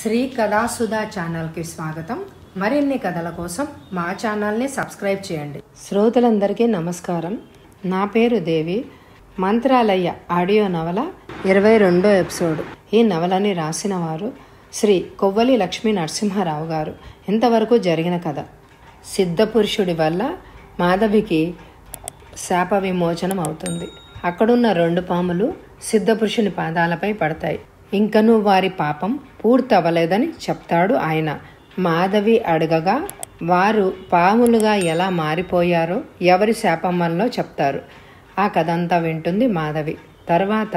శ్రీ కథాసుధా ఛానల్కి స్వాగతం మరిన్ని కథల కోసం మా ఛానల్ని సబ్స్క్రైబ్ చేయండి శ్రోతలందరికీ నమస్కారం నా పేరు దేవి మంత్రాలయ ఆడియో నవల ఇరవై రెండో ఎపిసోడ్ ఈ నవలని రాసిన వారు శ్రీ కొవ్వలి లక్ష్మీ నరసింహారావు గారు ఇంతవరకు జరిగిన కథ సిద్ధపురుషుడి వల్ల మాధవికి శాప విమోచనం అవుతుంది అక్కడున్న రెండు పాములు సిద్ధపురుషుని పాదాలపై పడతాయి ఇంకను వారి పాపం పూర్తవలేదని చెప్తాడు ఆయన మాధవి అడగగా వారు పాములుగా ఎలా మారిపోయారో ఎవరి శాపం వల్ల చెప్తారు ఆ కథ అంతా వింటుంది మాధవి తర్వాత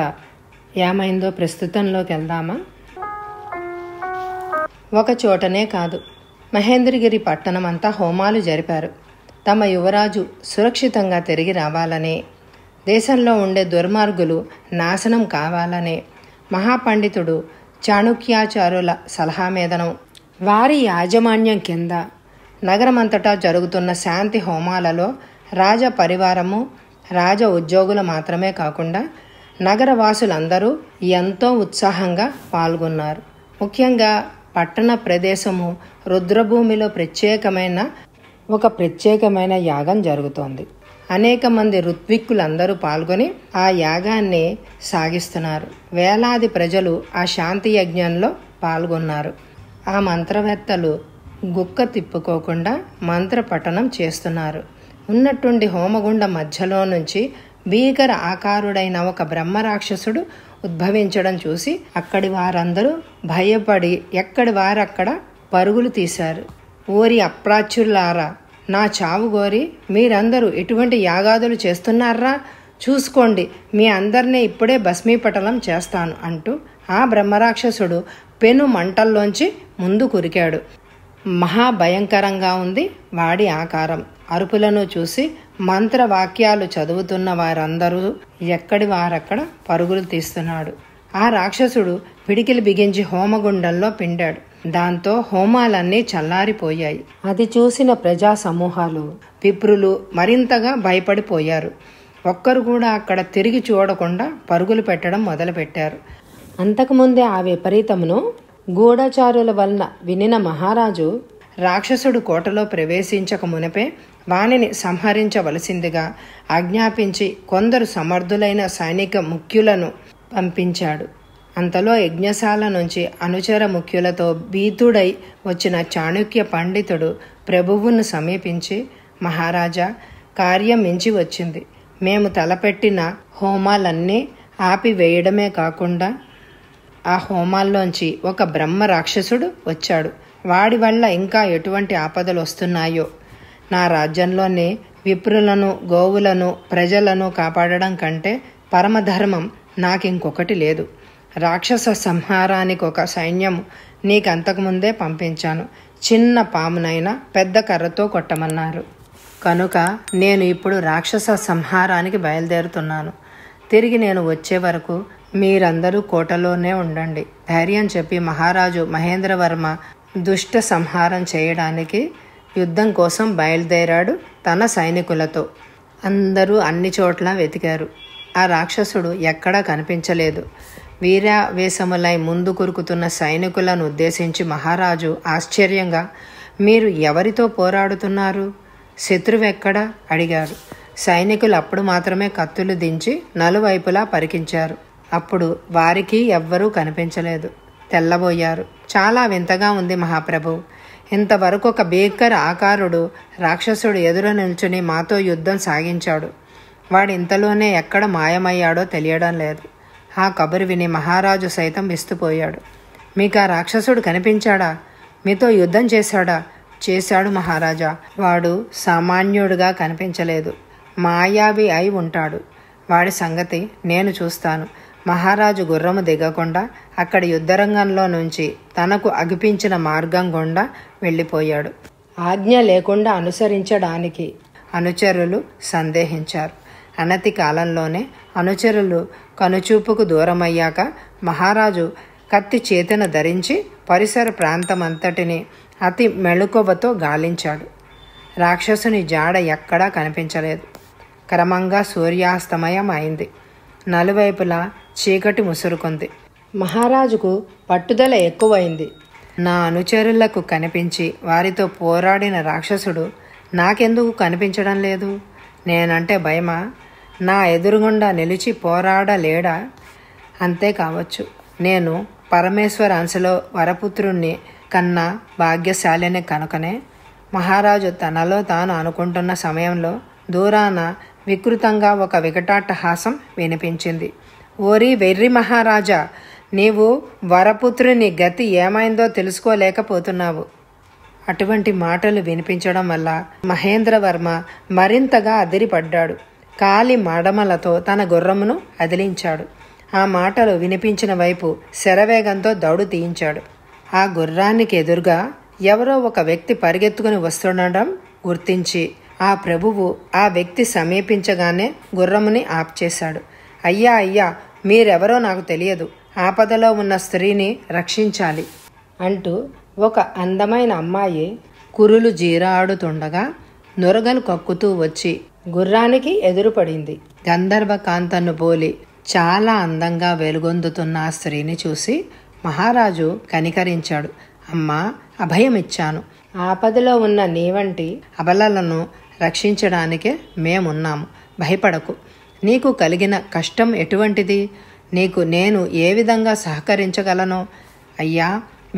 ఏమైందో ప్రస్తుతంలోకి వెళ్దామా ఒక చోటనే కాదు మహేంద్రగిరి పట్టణం అంతా హోమాలు జరిపారు తమ యువరాజు సురక్షితంగా తిరిగి రావాలనే దేశంలో ఉండే దుర్మార్గులు నాశనం కావాలనే మహాపండితుడు చాణుక్యాచారుల సలహా మీదను వారి యాజమాన్యం కింద నగరమంతటా జరుగుతున్న శాంతి హోమాలలో రాజ పరివారము రాజ ఉద్యోగులు మాత్రమే కాకుండా నగరవాసులందరూ ఎంతో ఉత్సాహంగా పాల్గొన్నారు ముఖ్యంగా పట్టణ ప్రదేశము రుద్రభూమిలో ప్రత్యేకమైన ఒక ప్రత్యేకమైన యాగం జరుగుతోంది అనేక మంది ఋత్విక్కులందరూ పాల్గొని ఆ యాగాన్ని సాగిస్తున్నారు వేలాది ప్రజలు ఆ శాంతి యజ్ఞంలో పాల్గొన్నారు ఆ మంత్రవేత్తలు గుక్క తిప్పుకోకుండా మంత్ర పఠనం చేస్తున్నారు ఉన్నట్టుండి హోమగుండ మధ్యలో నుంచి భీకర ఆకారుడైన ఒక బ్రహ్మరాక్షసుడు ఉద్భవించడం చూసి అక్కడి వారందరూ భయపడి ఎక్కడి వారక్కడ పరుగులు తీశారు ఓరి అప్రాచ్యులారా నా చావు గోరి మీరందరూ ఎటువంటి యాగాదులు చేస్తున్నారా చూసుకోండి మీ అందరినీ ఇప్పుడే భస్మీపటలం చేస్తాను అంటూ ఆ బ్రహ్మరాక్షసుడు పెను మంటల్లోంచి ముందు కురికాడు మహాభయంకరంగా ఉంది వాడి ఆకారం అరుపులను చూసి మంత్రవాక్యాలు చదువుతున్న వారందరూ ఎక్కడి వారక్కడ పరుగులు తీస్తున్నాడు ఆ రాక్షసుడు పిడికిలు బిగించి హోమగుండంలో పిండాడు దాంతో హోమాలన్నీ చల్లారిపోయాయి అది చూసిన ప్రజా సమూహాలు పిప్రులు మరింతగా భయపడిపోయారు ఒక్కరు కూడా అక్కడ తిరిగి చూడకుండా పరుగులు పెట్టడం మొదలుపెట్టారు అంతకుముందే ఆ విపరీతమును గూఢచారుల వలన వినిన మహారాజు రాక్షసుడు కోటలో ప్రవేశించక మునిపే వానిని సంహరించవలసిందిగా ఆజ్ఞాపించి కొందరు సమర్థులైన సైనిక ముఖ్యులను పంపించాడు అంతలో యజ్ఞశాల నుంచి అనుచర ముఖ్యులతో భీతుడై వచ్చిన చాణుక్య పండితుడు ప్రభువును సమీపించి మహారాజా కార్యం మించి వచ్చింది మేము తలపెట్టిన హోమాలన్నీ ఆపివేయడమే కాకుండా ఆ హోమాల్లోంచి ఒక బ్రహ్మ రాక్షసుడు వచ్చాడు వాడి వల్ల ఇంకా ఎటువంటి ఆపదలు వస్తున్నాయో నా రాజ్యంలోనే విప్రులను గోవులను ప్రజలను కాపాడడం కంటే పరమధర్మం నాకింకొకటి లేదు రాక్షస సంహారానికి ఒక సైన్యం అంతకుముందే పంపించాను చిన్న పామునైనా పెద్ద కర్రతో కొట్టమన్నారు కనుక నేను ఇప్పుడు రాక్షస సంహారానికి బయలుదేరుతున్నాను తిరిగి నేను వచ్చే వరకు మీరందరూ కోటలోనే ఉండండి ధైర్యం చెప్పి మహారాజు మహేంద్రవర్మ దుష్ట సంహారం చేయడానికి యుద్ధం కోసం బయలుదేరాడు తన సైనికులతో అందరూ అన్ని చోట్ల వెతికారు ఆ రాక్షసుడు ఎక్కడా కనిపించలేదు వీరావేశములై ముందు కొరుకుతున్న సైనికులను ఉద్దేశించి మహారాజు ఆశ్చర్యంగా మీరు ఎవరితో పోరాడుతున్నారు శత్రువెక్కడ అడిగారు సైనికులు అప్పుడు మాత్రమే కత్తులు దించి నలువైపులా పరికించారు అప్పుడు వారికి ఎవ్వరూ కనిపించలేదు తెల్లబోయారు చాలా వింతగా ఉంది మహాప్రభు ఇంతవరకు ఒక బేకర్ ఆకారుడు రాక్షసుడు ఎదురు నిల్చుని మాతో యుద్ధం సాగించాడు వాడు ఇంతలోనే ఎక్కడ మాయమయ్యాడో తెలియడం లేదు ఆ కబురు విని మహారాజు సైతం విస్తుపోయాడు మీకు ఆ రాక్షసుడు కనిపించాడా మీతో యుద్ధం చేశాడా చేశాడు మహారాజా వాడు సామాన్యుడుగా కనిపించలేదు మాయావి అయి ఉంటాడు వాడి సంగతి నేను చూస్తాను మహారాజు గుర్రము దిగకుండా అక్కడ యుద్ధరంగంలో నుంచి తనకు అగిపించిన మార్గం గుండా వెళ్ళిపోయాడు ఆజ్ఞ లేకుండా అనుసరించడానికి అనుచరులు సందేహించారు అనతి కాలంలోనే అనుచరులు కనుచూపుకు దూరమయ్యాక మహారాజు కత్తి చేతను ధరించి పరిసర ప్రాంతమంతటిని అతి మెళుకువతో గాలించాడు రాక్షసుని జాడ ఎక్కడా కనిపించలేదు క్రమంగా సూర్యాస్తమయం అయింది నలువైపులా చీకటి ముసురుకుంది మహారాజుకు పట్టుదల ఎక్కువైంది నా అనుచరులకు కనిపించి వారితో పోరాడిన రాక్షసుడు నాకెందుకు కనిపించడం లేదు నేనంటే భయమా నా ఎదురుగుండా నిలిచి పోరాడలేడా అంతే కావచ్చు నేను పరమేశ్వర అంశలో వరపుత్రుణ్ణి కన్నా భాగ్యశాలిని కనుకనే మహారాజు తనలో తాను అనుకుంటున్న సమయంలో దూరాన వికృతంగా ఒక వికటాట్టహాసం వినిపించింది ఓరి వెర్రి మహారాజా నీవు వరపుత్రుని గతి ఏమైందో తెలుసుకోలేకపోతున్నావు అటువంటి మాటలు వినిపించడం వల్ల మహేంద్రవర్మ మరింతగా అదిరిపడ్డాడు కాలి మడమలతో తన గుర్రమును అదిలించాడు ఆ మాటలు వినిపించిన వైపు శరవేగంతో దౌడు తీయించాడు ఆ గుర్రానికి ఎదురుగా ఎవరో ఒక వ్యక్తి పరిగెత్తుకుని వస్తుండడం గుర్తించి ఆ ప్రభువు ఆ వ్యక్తి సమీపించగానే గుర్రముని ఆప్ చేశాడు అయ్యా అయ్యా మీరెవరో నాకు తెలియదు ఆపదలో ఉన్న స్త్రీని రక్షించాలి అంటూ ఒక అందమైన అమ్మాయి కురులు జీరాడుతుండగా నొరగను కక్కుతూ వచ్చి గుర్రానికి ఎదురుపడింది గంధర్వ కాంతను పోలి చాలా అందంగా వెలుగొందుతున్న ఆ స్త్రీని చూసి మహారాజు కనికరించాడు అమ్మా అభయమిచ్చాను ఆపదలో ఉన్న నీ వంటి అబలలను రక్షించడానికే మేమున్నాము భయపడకు నీకు కలిగిన కష్టం ఎటువంటిది నీకు నేను ఏ విధంగా సహకరించగలను అయ్యా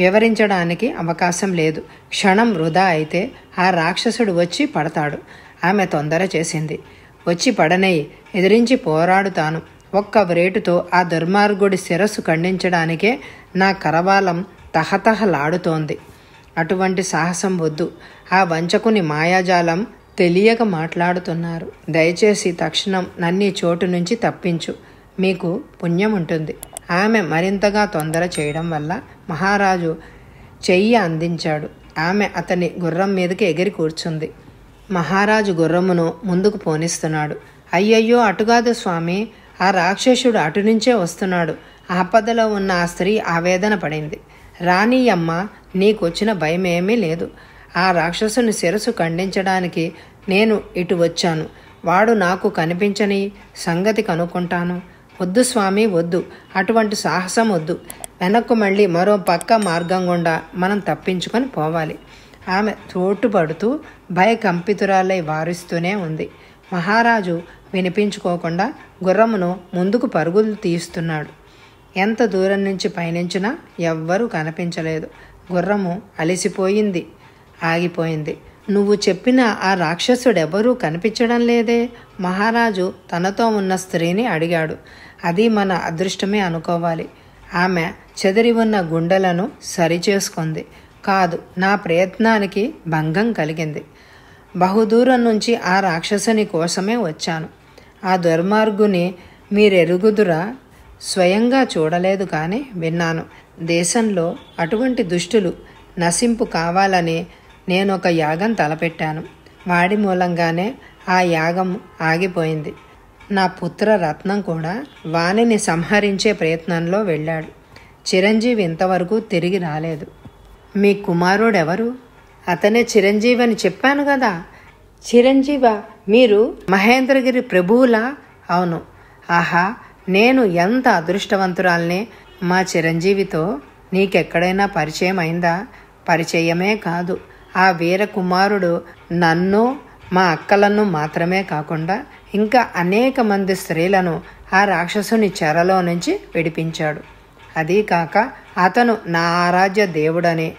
వివరించడానికి అవకాశం లేదు క్షణం వృధా అయితే ఆ రాక్షసుడు వచ్చి పడతాడు ఆమె తొందర చేసింది వచ్చి పడనై ఎదిరించి పోరాడుతాను ఒక్క వ్రేటుతో ఆ దుర్మార్గుడి శిరస్సు ఖండించడానికే నా కరవాలం తహతహలాడుతోంది అటువంటి సాహసం వద్దు ఆ వంచకుని మాయాజాలం తెలియక మాట్లాడుతున్నారు దయచేసి తక్షణం నన్ని చోటు నుంచి తప్పించు మీకు పుణ్యం ఉంటుంది ఆమె మరింతగా తొందర చేయడం వల్ల మహారాజు చెయ్యి అందించాడు ఆమె అతని గుర్రం మీదకి ఎగిరి కూర్చుంది మహారాజు గుర్రమును ముందుకు పోనిస్తున్నాడు అయ్యయ్యో అటుగాదు స్వామి ఆ రాక్షసుడు అటు నుంచే వస్తున్నాడు ఆపదలో ఉన్న ఆ స్త్రీ ఆవేదన పడింది రాణియమ్మ నీకొచ్చిన భయమేమీ లేదు ఆ రాక్షసుని శిరసు ఖండించడానికి నేను ఇటు వచ్చాను వాడు నాకు కనిపించని సంగతి కనుక్కుంటాను వద్దు స్వామి వద్దు అటువంటి సాహసం వద్దు వెనక్కు మళ్ళీ మరో పక్క మార్గం గుండా మనం తప్పించుకొని పోవాలి ఆమె తోటుపడుతూ భయకంపితురాలై వారిస్తూనే ఉంది మహారాజు వినిపించుకోకుండా గుర్రమును ముందుకు పరుగులు తీస్తున్నాడు ఎంత దూరం నుంచి పయనించినా ఎవ్వరూ కనిపించలేదు గుర్రము అలసిపోయింది ఆగిపోయింది నువ్వు చెప్పిన ఆ రాక్షసుడెవరూ కనిపించడం లేదే మహారాజు తనతో ఉన్న స్త్రీని అడిగాడు అది మన అదృష్టమే అనుకోవాలి ఆమె చెదిరి ఉన్న గుండెలను సరిచేసుకుంది కాదు నా ప్రయత్నానికి భంగం కలిగింది బహుదూరం నుంచి ఆ రాక్షసుని కోసమే వచ్చాను ఆ దుర్మార్గుని మీరెరుగుదురా స్వయంగా చూడలేదు కానీ విన్నాను దేశంలో అటువంటి దుష్టులు నశింపు కావాలని నేను ఒక యాగం తలపెట్టాను వాడి మూలంగానే ఆ యాగం ఆగిపోయింది నా పుత్ర రత్నం కూడా వాణిని సంహరించే ప్రయత్నంలో వెళ్ళాడు చిరంజీవి ఇంతవరకు తిరిగి రాలేదు మీ కుమారుడెవరు అతనే చిరంజీవి అని చెప్పాను కదా చిరంజీవ మీరు మహేంద్రగిరి ప్రభువులా అవును ఆహా నేను ఎంత అదృష్టవంతురాల్నే మా చిరంజీవితో నీకెక్కడైనా పరిచయం అయిందా పరిచయమే కాదు ఆ వీర కుమారుడు నన్ను మా అక్కలను మాత్రమే కాకుండా ఇంకా అనేక మంది స్త్రీలను ఆ రాక్షసుని చెరలో నుంచి విడిపించాడు అదీ కాక అతను నా ఆరాధ్య దేవుడని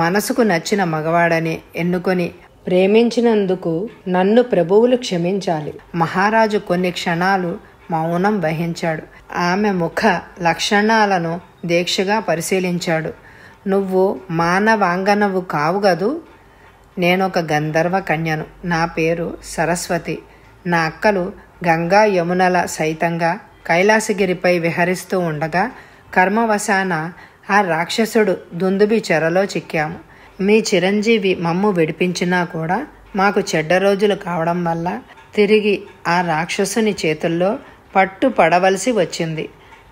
మనసుకు నచ్చిన మగవాడని ఎన్నుకొని ప్రేమించినందుకు నన్ను ప్రభువులు క్షమించాలి మహారాజు కొన్ని క్షణాలు మౌనం వహించాడు ఆమె ముఖ లక్షణాలను దీక్షగా పరిశీలించాడు నువ్వు మానవాంగనవు కావు గదు నేనొక గంధర్వ కన్యను నా పేరు సరస్వతి నా అక్కలు గంగా యమునల సైతంగా కైలాసగిరిపై విహరిస్తూ ఉండగా కర్మవశాన ఆ రాక్షసుడు దుందుబి చెరలో చిక్కాము మీ చిరంజీవి మమ్ము విడిపించినా కూడా మాకు చెడ్డ రోజులు కావడం వల్ల తిరిగి ఆ రాక్షసుని చేతుల్లో పట్టు పడవలసి వచ్చింది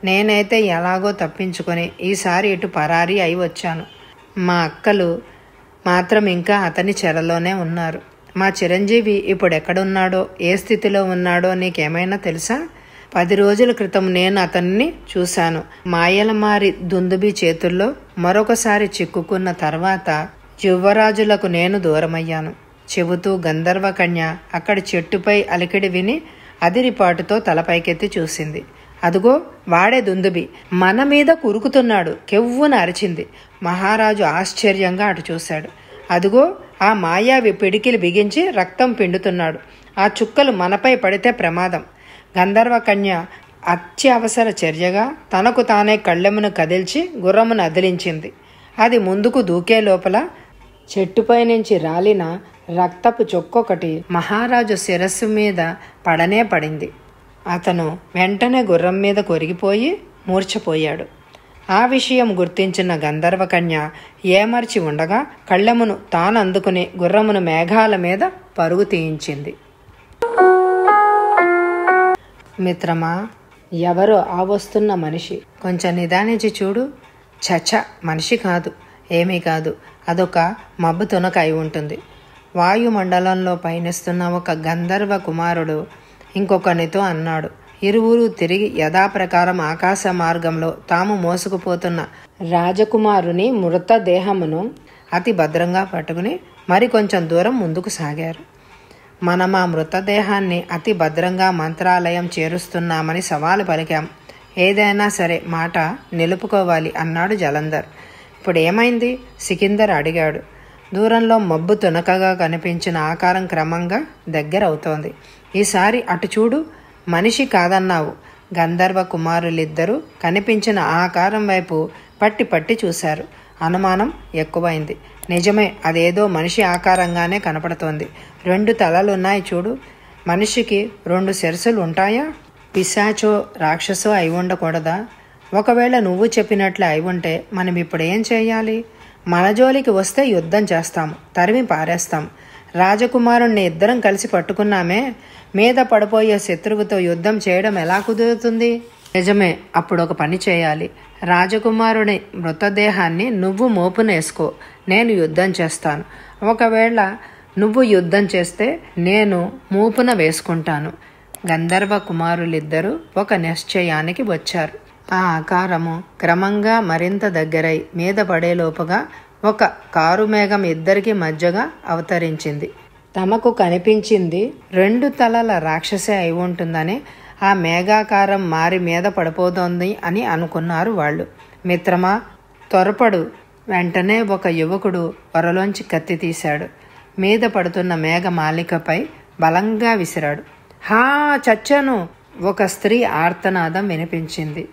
నేనైతే ఎలాగో తప్పించుకొని ఈసారి ఇటు పరారి అయి వచ్చాను మా అక్కలు మాత్రం ఇంకా అతని చెరలోనే ఉన్నారు మా చిరంజీవి ఇప్పుడు ఎక్కడున్నాడో ఏ స్థితిలో ఉన్నాడో నీకేమైనా తెలుసా పది రోజుల క్రితం నేను అతన్ని చూశాను మాయలమారి దుందుబి చేతుల్లో మరొకసారి చిక్కుకున్న తర్వాత యువరాజులకు నేను దూరమయ్యాను చెబుతూ గంధర్వకన్య అక్కడ చెట్టుపై అలికిడి విని అదిరిపాటుతో తలపైకెత్తి చూసింది అదుగో వాడే దుందుబి మన మీద కురుకుతున్నాడు కెవ్వున అరిచింది మహారాజు ఆశ్చర్యంగా అటు చూశాడు అదుగో ఆ మాయావి పిడికిలు బిగించి రక్తం పిండుతున్నాడు ఆ చుక్కలు మనపై పడితే ప్రమాదం గంధర్వకన్య అత్యవసర చర్యగా తనకు తానే కళ్ళెమును కదిల్చి గుర్రమును అదిలించింది అది ముందుకు దూకే లోపల చెట్టుపై నుంచి రాలిన రక్తపు చొక్కొకటి మహారాజు శిరస్సు మీద పడనే పడింది అతను వెంటనే గుర్రం మీద కొరిగిపోయి మూర్చపోయాడు ఆ విషయం గుర్తించిన గంధర్వకన్య ఏమర్చి ఉండగా కళ్ళెమును తాను అందుకుని గుర్రమును మేఘాల మీద పరుగు తీయించింది మిత్రమా ఎవరో ఆ వస్తున్న మనిషి కొంచెం నిదానించి చూడు చచ మనిషి కాదు ఏమీ కాదు అదొక మబ్బు తునక అయి ఉంటుంది వాయుమండలంలో పయనిస్తున్న ఒక గంధర్వ కుమారుడు ఇంకొకనితో అన్నాడు ఇరువురు తిరిగి యథాప్రకారం ఆకాశ మార్గంలో తాము మోసుకుపోతున్న రాజకుమారుని మృతదేహమును అతి భద్రంగా పట్టుకుని మరికొంచెం దూరం ముందుకు సాగారు మనం ఆ మృతదేహాన్ని అతి భద్రంగా మంత్రాలయం చేరుస్తున్నామని సవాలు పలికాం ఏదైనా సరే మాట నిలుపుకోవాలి అన్నాడు జలంధర్ ఇప్పుడు ఏమైంది సికిందర్ అడిగాడు దూరంలో మబ్బు తునకగా కనిపించిన ఆకారం క్రమంగా దగ్గర అవుతోంది ఈసారి అటు చూడు మనిషి కాదన్నావు గంధర్వ కుమారులిద్దరూ కనిపించిన ఆకారం వైపు పట్టి పట్టి చూశారు అనుమానం ఎక్కువైంది నిజమే అదేదో మనిషి ఆకారంగానే కనపడుతోంది రెండు తలలున్నాయి చూడు మనిషికి రెండు సెరసులు ఉంటాయా పిశాచో రాక్షసో అయి ఉండకూడదా ఒకవేళ నువ్వు చెప్పినట్లు అయి ఉంటే మనం ఇప్పుడు ఏం చేయాలి మన జోలికి వస్తే యుద్ధం చేస్తాము తరిమి పారేస్తాం రాజకుమారుణ్ణి ఇద్దరం కలిసి పట్టుకున్నామే మీద పడిపోయే శత్రువుతో యుద్ధం చేయడం ఎలా కుదురుతుంది నిజమే అప్పుడు ఒక పని చేయాలి రాజకుమారుని మృతదేహాన్ని నువ్వు మోపునేసుకో నేను యుద్ధం చేస్తాను ఒకవేళ నువ్వు యుద్ధం చేస్తే నేను మూపున వేసుకుంటాను గంధర్వ కుమారులిద్దరూ ఒక నిశ్చయానికి వచ్చారు ఆ ఆకారము క్రమంగా మరింత దగ్గరై మీద పడేలోపుగా ఒక కారు మేఘం ఇద్దరికి మధ్యగా అవతరించింది తమకు కనిపించింది రెండు తలల రాక్షసే అయి ఉంటుందని ఆ మేఘాకారం మారి మీద పడిపోతోంది అని అనుకున్నారు వాళ్ళు మిత్రమా త్వరపడు వెంటనే ఒక యువకుడు వరలోంచి కత్తి తీశాడు మీద పడుతున్న మేఘమాలికపై బలంగా విసిరాడు హా చచ్చను ఒక స్త్రీ ఆర్తనాదం వినిపించింది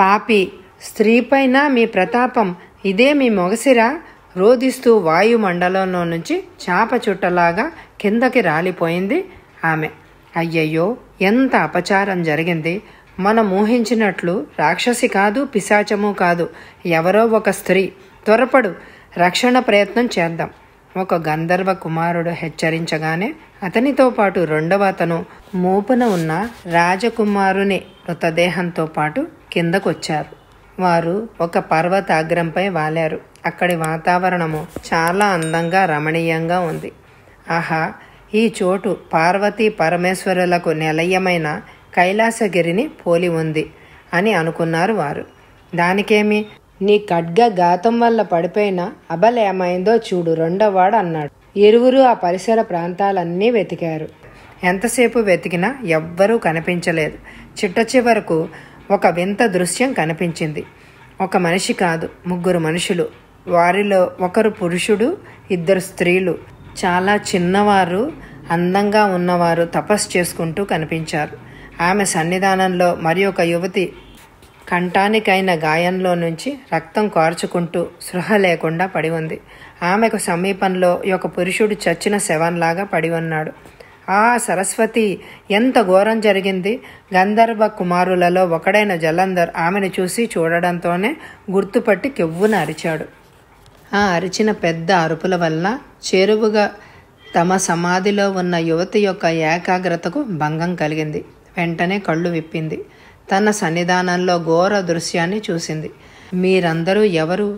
పాపి స్త్రీపైన మీ ప్రతాపం ఇదే మీ మొగసిరా రోధిస్తూ వాయుమండలంలో నుంచి చాప చుట్టలాగా కిందకి రాలిపోయింది ఆమె అయ్యయ్యో ఎంత అపచారం జరిగింది మనం ఊహించినట్లు రాక్షసి కాదు పిశాచము కాదు ఎవరో ఒక స్త్రీ త్వరపడు రక్షణ ప్రయత్నం చేద్దాం ఒక గంధర్వ కుమారుడు హెచ్చరించగానే అతనితో పాటు రెండవ అతను మూపున ఉన్న రాజకుమారుని మృతదేహంతో పాటు కిందకొచ్చారు వారు ఒక పర్వత అగ్రంపై వాలారు అక్కడి వాతావరణము చాలా అందంగా రమణీయంగా ఉంది ఆహా ఈ చోటు పార్వతీ పరమేశ్వరులకు నిలయమైన కైలాసగిరిని పోలి ఉంది అని అనుకున్నారు వారు దానికేమి నీ ఖడ్గ ఘాతం వల్ల పడిపోయిన అబల ఏమైందో చూడు రెండోవాడు అన్నాడు ఇరువురు ఆ పరిసర ప్రాంతాలన్నీ వెతికారు ఎంతసేపు వెతికినా ఎవ్వరూ కనిపించలేదు చిట్ట చివరకు ఒక వింత దృశ్యం కనిపించింది ఒక మనిషి కాదు ముగ్గురు మనుషులు వారిలో ఒకరు పురుషుడు ఇద్దరు స్త్రీలు చాలా చిన్నవారు అందంగా ఉన్నవారు తపస్సు చేసుకుంటూ కనిపించారు ఆమె సన్నిధానంలో మరి ఒక యువతి కంఠానికైన గాయంలో నుంచి రక్తం కార్చుకుంటూ సృహ లేకుండా పడి ఉంది ఆమెకు సమీపంలో ఒక పురుషుడు చచ్చిన శవంలాగా పడి ఉన్నాడు ఆ సరస్వతి ఎంత ఘోరం జరిగింది గంధర్వ కుమారులలో ఒకడైన జలంధర్ ఆమెను చూసి చూడడంతోనే గుర్తుపట్టి కెవ్వున అరిచాడు ఆ అరిచిన పెద్ద అరుపుల వల్ల చేరువుగా తమ సమాధిలో ఉన్న యువతి యొక్క ఏకాగ్రతకు భంగం కలిగింది వెంటనే కళ్ళు విప్పింది తన సన్నిధానంలో ఘోర దృశ్యాన్ని చూసింది మీరందరూ ఎవరు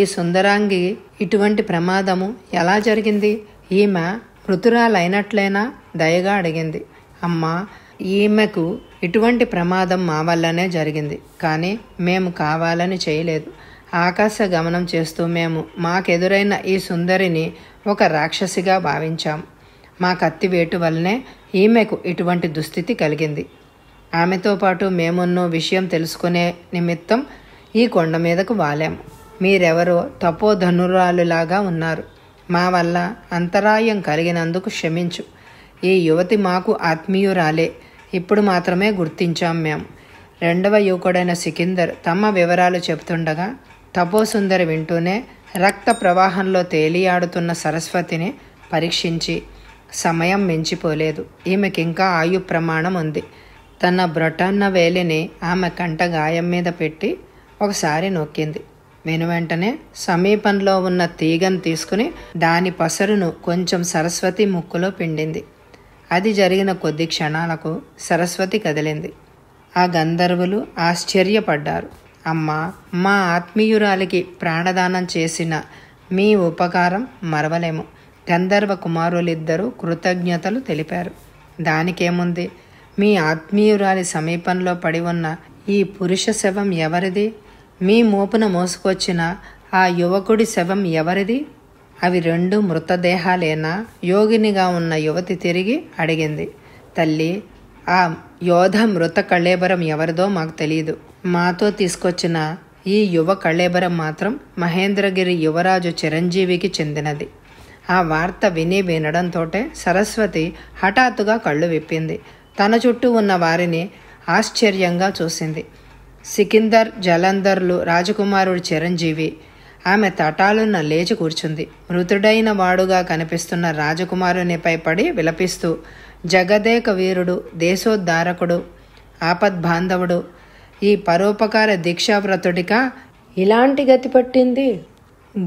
ఈ సుందరాంగి ఇటువంటి ప్రమాదము ఎలా జరిగింది ఈమె మృతురాలైనట్లయినా దయగా అడిగింది అమ్మా ఈమెకు ఇటువంటి ప్రమాదం మా వల్లనే జరిగింది కానీ మేము కావాలని చేయలేదు ఆకాశ గమనం చేస్తూ మేము మాకెదురైన ఈ సుందరిని ఒక రాక్షసిగా భావించాం మా కత్తి వేటు వల్లనే ఈమెకు ఇటువంటి దుస్థితి కలిగింది ఆమెతో పాటు మేమున్నో విషయం తెలుసుకునే నిమిత్తం ఈ కొండ మీదకు వాలాం మీరెవరో తపోధనురాలులాగా ఉన్నారు మా వల్ల అంతరాయం కలిగినందుకు క్షమించు ఈ యువతి మాకు ఆత్మీయురాలే ఇప్పుడు మాత్రమే గుర్తించాం మేము రెండవ యువకుడైన సికిందర్ తమ వివరాలు చెబుతుండగా తపోసుందరి వింటూనే రక్త ప్రవాహంలో తేలియాడుతున్న సరస్వతిని పరీక్షించి సమయం మించిపోలేదు ఈమెకింకా ఆయు ప్రమాణం ఉంది తన బ్రొటన్న వేలిని ఆమె కంట గాయం మీద పెట్టి ఒకసారి నొక్కింది వెంటనే సమీపంలో ఉన్న తీగను తీసుకుని దాని పసరును కొంచెం సరస్వతి ముక్కులో పిండింది అది జరిగిన కొద్ది క్షణాలకు సరస్వతి కదిలింది ఆ గంధర్వులు ఆశ్చర్యపడ్డారు అమ్మా మా ఆత్మీయురాలికి ప్రాణదానం చేసిన మీ ఉపకారం మరవలేము గంధర్వ కుమారులిద్దరూ కృతజ్ఞతలు తెలిపారు దానికేముంది మీ ఆత్మీయురాలి సమీపంలో పడి ఉన్న ఈ పురుష శవం ఎవరిది మీ మోపున మోసుకొచ్చిన ఆ యువకుడి శవం ఎవరిది అవి రెండు మృతదేహాలేనా యోగినిగా ఉన్న యువతి తిరిగి అడిగింది తల్లి ఆ యోధ మృత కళేబరం ఎవరిదో మాకు తెలియదు మాతో తీసుకొచ్చిన ఈ యువ కళేబరం మాత్రం మహేంద్రగిరి యువరాజు చిరంజీవికి చెందినది ఆ వార్త విని వినడంతోటే సరస్వతి హఠాత్తుగా కళ్ళు విప్పింది తన చుట్టూ ఉన్న వారిని ఆశ్చర్యంగా చూసింది సికిందర్ జలంధర్లు రాజకుమారుడు చిరంజీవి ఆమె తటాలున్న లేచి కూర్చుంది మృతుడైన వాడుగా కనిపిస్తున్న రాజకుమారునిపై పడి విలపిస్తూ జగదేక వీరుడు దేశోద్ధారకుడు ఆపద్బాంధవుడు ఈ పరోపకార దీక్షావ్రతుడిగా ఇలాంటి గతి పట్టింది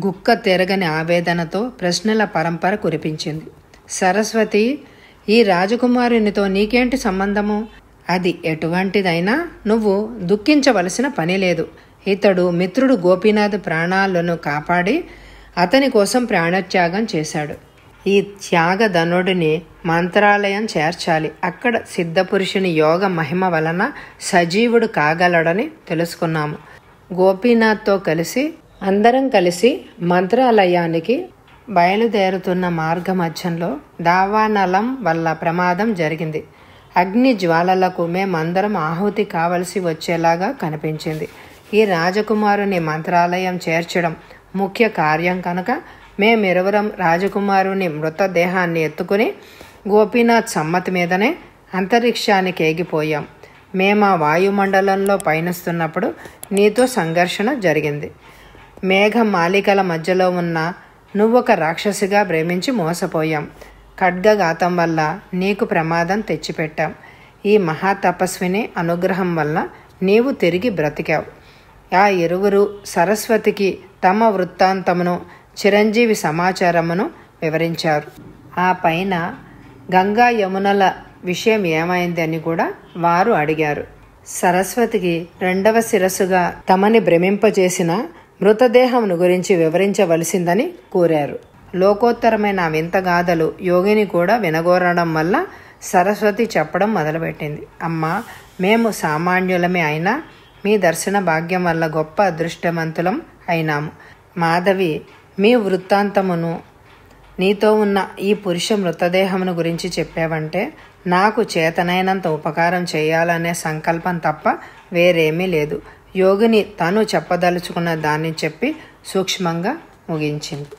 గుక్క తిరగని ఆవేదనతో ప్రశ్నల పరంపర కురిపించింది సరస్వతి ఈ రాజకుమారునితో నీకేంటి సంబంధము అది ఎటువంటిదైనా నువ్వు దుఃఖించవలసిన పని లేదు ఇతడు మిత్రుడు గోపీనాథ్ ప్రాణాలను కాపాడి అతని కోసం ప్రాణత్యాగం చేశాడు ఈ త్యాగధనుడిని మంత్రాలయం చేర్చాలి అక్కడ సిద్ధపురుషుని యోగ మహిమ వలన సజీవుడు కాగలడని తెలుసుకున్నాము గోపీనాథ్తో కలిసి అందరం కలిసి మంత్రాలయానికి బయలుదేరుతున్న మార్గ మధ్యంలో దావానలం వల్ల ప్రమాదం జరిగింది అగ్ని జ్వాలలకు మేమందరం ఆహుతి కావలసి వచ్చేలాగా కనిపించింది ఈ రాజకుమారుని మంత్రాలయం చేర్చడం ముఖ్య కార్యం కనుక మేమిరువురం రాజకుమారుని మృతదేహాన్ని ఎత్తుకుని గోపీనాథ్ సమ్మతి మీదనే అంతరిక్షానికి ఏగిపోయాం ఆ వాయుమండలంలో పయనిస్తున్నప్పుడు నీతో సంఘర్షణ జరిగింది మేఘ మాలికల మధ్యలో ఉన్న నువ్వు ఒక రాక్షసిగా ప్రేమించి మోసపోయాం ఖడ్గఘాతం వల్ల నీకు ప్రమాదం తెచ్చిపెట్టాం ఈ మహాతపస్విని అనుగ్రహం వల్ల నీవు తిరిగి బ్రతికావు ఆ ఇరువురు సరస్వతికి తమ వృత్తాంతమును చిరంజీవి సమాచారమును వివరించారు ఆ పైన గంగా యమునల విషయం ఏమైంది అని కూడా వారు అడిగారు సరస్వతికి రెండవ శిరస్సుగా తమని భ్రమింపజేసిన మృతదేహమును గురించి వివరించవలసిందని కోరారు లోకోత్తరమైన వింత గాథలు యోగిని కూడా వినగోరడం వల్ల సరస్వతి చెప్పడం మొదలుపెట్టింది అమ్మ మేము సామాన్యులమే అయినా మీ దర్శన భాగ్యం వల్ల గొప్ప అదృష్టవంతులం అయినాము మాధవి మీ వృత్తాంతమును నీతో ఉన్న ఈ పురుష మృతదేహమును గురించి చెప్పావంటే నాకు చేతనైనంత ఉపకారం చేయాలనే సంకల్పం తప్ప వేరేమీ లేదు యోగిని తను చెప్పదలుచుకున్న దాన్ని చెప్పి సూక్ష్మంగా ముగించింది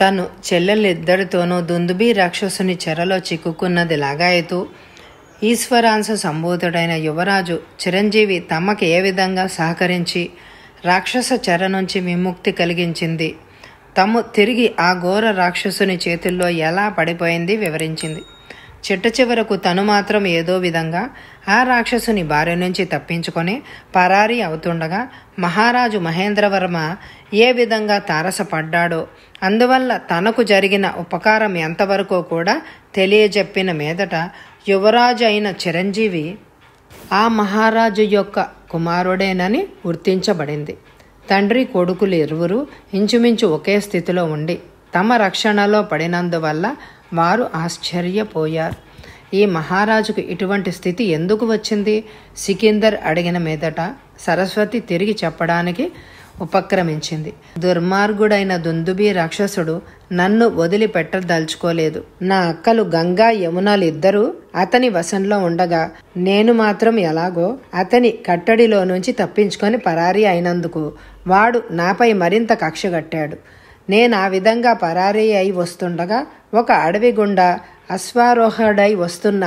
తను చెల్లెలిద్దరితోనూ దుందుబి రాక్షసుని చెరలో చిక్కుకున్నది లాగాయతూ ఈశ్వరాంశ సంబూతుడైన యువరాజు చిరంజీవి తమకు ఏ విధంగా సహకరించి రాక్షస చెర నుంచి విముక్తి కలిగించింది తము తిరిగి ఆ ఘోర రాక్షసుని చేతుల్లో ఎలా పడిపోయింది వివరించింది చిట్ట చివరకు తను మాత్రం ఏదో విధంగా ఆ రాక్షసుని భార్య నుంచి తప్పించుకొని పరారీ అవుతుండగా మహారాజు మహేంద్రవర్మ ఏ విధంగా తారసపడ్డాడో అందువల్ల తనకు జరిగిన ఉపకారం ఎంతవరకు కూడా తెలియజెప్పిన మీదట యువరాజు అయిన చిరంజీవి ఆ మహారాజు యొక్క కుమారుడేనని గుర్తించబడింది తండ్రి కొడుకులు ఇరువురు ఇంచుమించు ఒకే స్థితిలో ఉండి తమ రక్షణలో పడినందువల్ల వారు ఆశ్చర్యపోయారు ఈ మహారాజుకు ఇటువంటి స్థితి ఎందుకు వచ్చింది సికిందర్ అడిగిన మీదట సరస్వతి తిరిగి చెప్పడానికి ఉపక్రమించింది దుర్మార్గుడైన దుందుబి రాక్షసుడు నన్ను వదిలిపెట్టదలుచుకోలేదు నా అక్కలు గంగా ఇద్దరూ అతని వశంలో ఉండగా నేను మాత్రం ఎలాగో అతని కట్టడిలో నుంచి తప్పించుకొని పరారీ అయినందుకు వాడు నాపై మరింత కక్షగట్టాడు నేను ఆ విధంగా పరారీ అయి వస్తుండగా ఒక అడవి గుండా అశ్వారోహడై వస్తున్న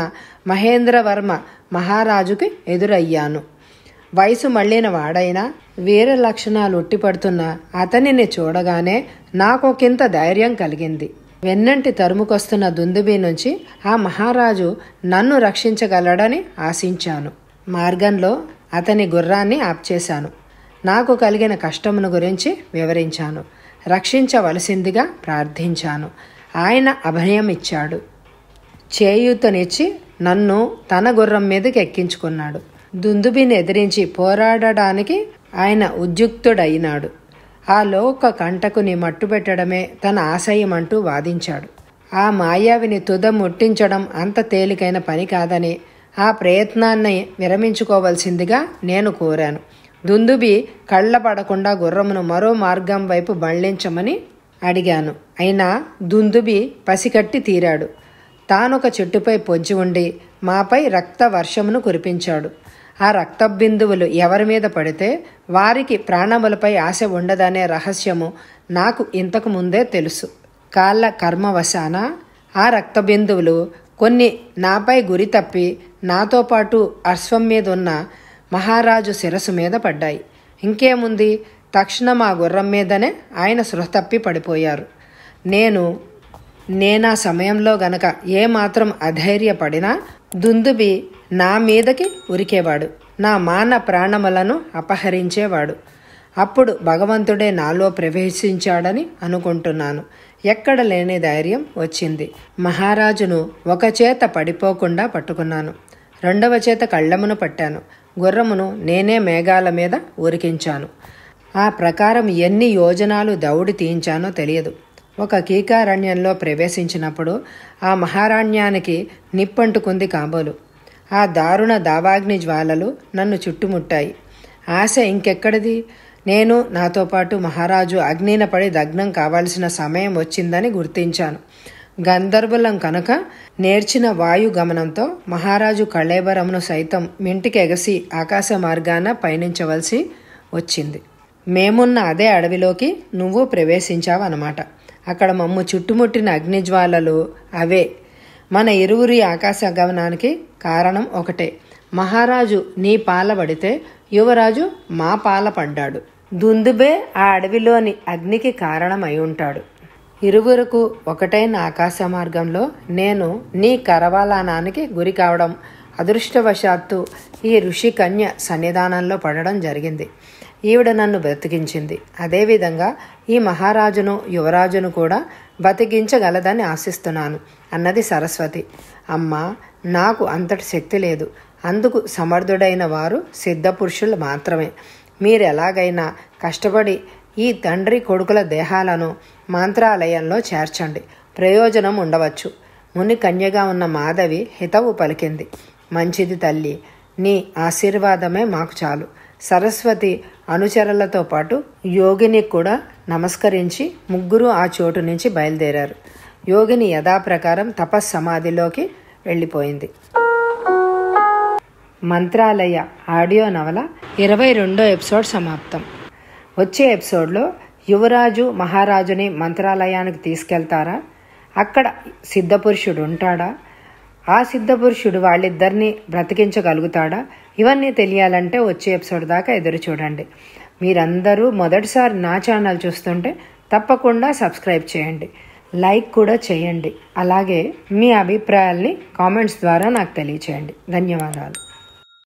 మహేంద్రవర్మ మహారాజుకి ఎదురయ్యాను వయసు మళ్ళిన వాడైనా వేరే లక్షణాలు ఉట్టిపడుతున్న అతనిని చూడగానే నాకు నాకొకింత ధైర్యం కలిగింది వెన్నంటి తరుముకొస్తున్న దుందుబీ నుంచి ఆ మహారాజు నన్ను రక్షించగలడని ఆశించాను మార్గంలో అతని గుర్రాన్ని ఆప్చేశాను నాకు కలిగిన కష్టమును గురించి వివరించాను రక్షించవలసిందిగా ప్రార్థించాను ఆయన అభయం ఇచ్చాడు చేయూతనిచ్చి నన్ను తన గుర్రం మీదకి ఎక్కించుకున్నాడు దుందుబిని ఎదిరించి పోరాడడానికి ఆయన ఉద్యుక్తుడైనాడు ఆ లోక కంటకుని మట్టుపెట్టడమే తన ఆశయమంటూ వాదించాడు ఆ మాయావిని తుద ముట్టించడం అంత తేలికైన పని కాదని ఆ ప్రయత్నాన్ని విరమించుకోవలసిందిగా నేను కోరాను దుందుబి కళ్ళ పడకుండా గుర్రమును మరో మార్గం వైపు మళ్లించమని అడిగాను అయినా దుందుబి పసికట్టి తీరాడు తానొక చెట్టుపై పొంచి ఉండి మాపై రక్త వర్షమును కురిపించాడు ఆ రక్త బిందువులు ఎవరి మీద పడితే వారికి ప్రాణములపై ఆశ ఉండదనే రహస్యము నాకు ఇంతకు ముందే తెలుసు కాళ్ళ కర్మవశాన ఆ రక్త బిందువులు కొన్ని నాపై గురి తప్పి నాతో పాటు అశ్వం మీద ఉన్న మహారాజు శిరస్సు మీద పడ్డాయి ఇంకేముంది తక్షణం ఆ గుర్రం మీదనే ఆయన తప్పి పడిపోయారు నేను నేనా సమయంలో గనక ఏమాత్రం అధైర్యపడినా దుందుబి నా మీదకి ఉరికేవాడు నా మాన ప్రాణములను అపహరించేవాడు అప్పుడు భగవంతుడే నాలో ప్రవేశించాడని అనుకుంటున్నాను ఎక్కడ లేని ధైర్యం వచ్చింది మహారాజును ఒక చేత పడిపోకుండా పట్టుకున్నాను రెండవ చేత కళ్ళమును పట్టాను గుర్రమును నేనే మేఘాల మీద ఉరికించాను ఆ ప్రకారం ఎన్ని యోజనాలు దౌడి తీయించానో తెలియదు ఒక కీకారణ్యంలో ప్రవేశించినప్పుడు ఆ మహారాణ్యానికి నిప్పంటుకుంది కాబోలు ఆ దారుణ దావాగ్ని జ్వాలలు నన్ను చుట్టుముట్టాయి ఆశ ఇంకెక్కడిది నేను నాతో పాటు మహారాజు అగ్నిన పడి దగ్నం కావాల్సిన సమయం వచ్చిందని గుర్తించాను గంధర్వులం కనుక నేర్చిన వాయు గమనంతో మహారాజు కళేబరమును సైతం మింటికి ఎగసి ఆకాశ మార్గాన పయనించవలసి వచ్చింది మేమున్న అదే అడవిలోకి నువ్వు ప్రవేశించావన్నమాట అక్కడ మమ్ము చుట్టుముట్టిన అగ్నిజ్వాలలు అవే మన ఇరువురి ఆకాశ గమనానికి కారణం ఒకటే మహారాజు నీ పాలబడితే యువరాజు మా పాల పడ్డాడు దుందుబే ఆ అడవిలోని అగ్నికి కారణమై ఉంటాడు ఇరువురకు ఒకటైన ఆకాశ మార్గంలో నేను నీ కరవాలానానికి గురి కావడం అదృష్టవశాత్తు ఈ ఋషికన్య సన్నిధానంలో పడడం జరిగింది ఈవిడ నన్ను బ్రతికించింది అదేవిధంగా ఈ మహారాజును యువరాజును కూడా బతికించగలదని ఆశిస్తున్నాను అన్నది సరస్వతి అమ్మ నాకు అంతటి శక్తి లేదు అందుకు సమర్థుడైన వారు సిద్ధపురుషులు మాత్రమే మీరు ఎలాగైనా కష్టపడి ఈ తండ్రి కొడుకుల దేహాలను మంత్రాలయంలో చేర్చండి ప్రయోజనం ఉండవచ్చు ముని కన్యగా ఉన్న మాధవి హితవు పలికింది మంచిది తల్లి నీ ఆశీర్వాదమే మాకు చాలు సరస్వతి అనుచరులతో పాటు యోగిని కూడా నమస్కరించి ముగ్గురు ఆ చోటు నుంచి బయలుదేరారు యోగిని యథాప్రకారం తపస్సమాధిలోకి వెళ్ళిపోయింది మంత్రాలయ ఆడియో నవల ఇరవై రెండో ఎపిసోడ్ సమాప్తం వచ్చే ఎపిసోడ్లో యువరాజు మహారాజుని మంత్రాలయానికి తీసుకెళ్తారా అక్కడ సిద్ధపురుషుడు ఉంటాడా ఆ సిద్ధపురుషుడు వాళ్ళిద్దరిని బ్రతికించగలుగుతాడా ఇవన్నీ తెలియాలంటే వచ్చే ఎపిసోడ్ దాకా ఎదురు చూడండి మీరందరూ మొదటిసారి నా ఛానల్ చూస్తుంటే తప్పకుండా సబ్స్క్రైబ్ చేయండి లైక్ కూడా చేయండి అలాగే మీ అభిప్రాయాల్ని కామెంట్స్ ద్వారా నాకు తెలియచేయండి ధన్యవాదాలు